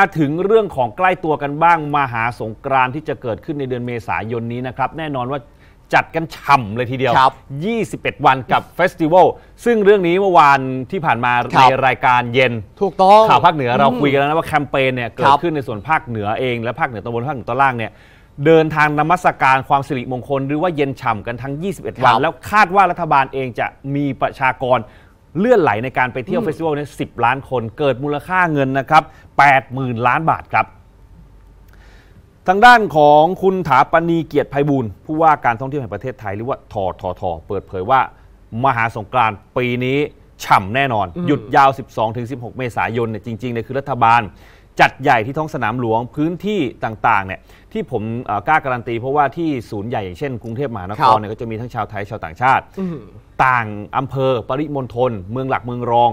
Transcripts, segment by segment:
าถึงเรื่องของใกล้ตัวกันบ้างมหาสงกรานที่จะเกิดขึ้นในเดือนเมษายนนี้นะครับแน่นอนว่าจัดกันฉ่ำเลยทีเดียว 21 วันกับเฟสติวัลซึ่งเรื่องนี้เมื่อวานที่ผ่านมาในรายการเย็น ถูกต้อง ข่าวภาคเหนือเราคุยกันแล้วนะว่าแคมเปญเนี่ย เกิดขึ้นในส่วนภาคเหนือเองและภาคเหนือตอนบนภาคเหนือตะล่างเนี่ย เดินทางนมัสการความสิริมงคล หรือว่าเย็นฉ่ำกันทั้ง 21 วัน แล้วคาดว่ารัฐบาลเองจะมีประชากรเลื่อนไหลในการไปเที่ยวเฟสติวัลนี่สิล้านคนเกิดมูลค่าเงินนะครับ8 0,000 ล้านบาทครับ ทางด้านของคุณถาปณีเกียรติภัยบูลผู้ว่าการท่องเที่ยวแห่งประเทศไทย หรือว่าทอทอทอเปิดเผยว่ามหาสงกรานต์ปีนี้ฉ่ำแน่นอน หยุดยาว 12-16 เมษายนเนี่ยจริงๆเนี่ยคือรัฐบาลจัดใหญ่ที่ท้องสนามหลวงพื้นที่ต่างๆเนี่ยที่ผมกล้าการันตีเพราะว่าที่ศูนย์ใหญ่ อย่างเช่นกรุงเทพมหานครเนี่ยก็จะมีทั้งชาวไทยชาวต่างชาติ ต่างอำเภอปริมณฑลเมืองหลักเมืองรอง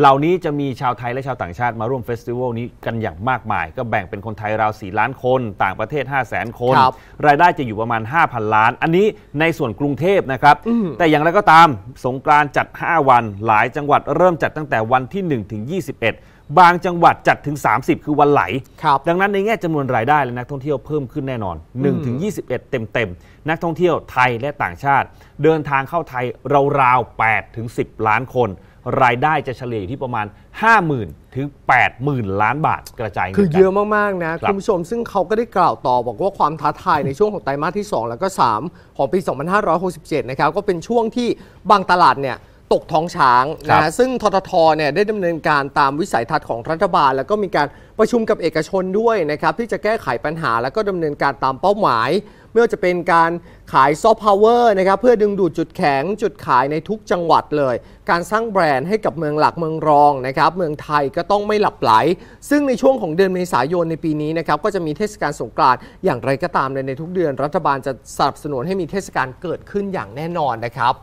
เหล่านี้จะมีชาวไทยและชาวต่างชาติมาร่วมเฟสติวัลนี้กันอย่างมากมาย ก็แบ่งเป็นคนไทยราว 4 ล้านคนต่างประเทศ5 0 0 0 0 0 คน รายได้จะอยู่ประมาณ 5,000 ล้าน อันนี้ในส่วนกรุงเทพนะครับ แต่อย่างไรก็ตามสงกรานจัด 5 วันหลายจังหวัดเริ่มจัดตั้งแต่วันที่1ถึง21บางจังหวัดจัดถึง 30 คือวันไหล ดังนั้นในแง่จำนวนรายได้ และนักท่องเที่ยวเพิ่มขึ้นแน่นอน1ยีเต็มๆ นักท่องเที่ยวไทยและต่างชาติ เดินทางเข้าไทย ราวๆปถึง10 ล้านคน รายได้จะเฉลี่ยอยู่ที่ประมาณ 50,000 ถึง 80,000 ล้านบาทกระจายคือเยอะมากๆนะคุณผู้ชมซึ่งเขาก็ได้กล่าวต่อบอกว่าความท้าทายในช่วงของไตรมาสที่ 2 แล้วก็ 3ของปี2567นะครับก็เป็นช่วงที่บางตลาดเนี่ยตกท้องช้างนะฮะซึ่งทททเนี่ยได้ดำเนินการตามวิสัยทัศน์ของรัฐบาล แล้วก็มีการประชุมกับเอกชนด้วยนะครับที่จะแก้ไขปัญหาแล้วก็ดำเนินการตามเป้าหมายไม่ว่าจะเป็นการขายซอฟต์พาวเวอร์นะครับเพื่อดึงดูดจุดแข็งจุดขายในทุกจังหวัดเลย การสร้างแบรนด์ให้กับเมืองหลักเมืองรองนะครับเมืองไทยก็ต้องไม่หลับไหล ซึ่งในช่วงของเดือนเมษายนในปีนี้นะครับก็จะมีเทศกาลสงกรานต์อย่างไรก็ตามในทุกเดือนรัฐบาลจะสนับสนุนให้มีเทศกาลเกิดขึ้นอย่างแน่นอนนะครับ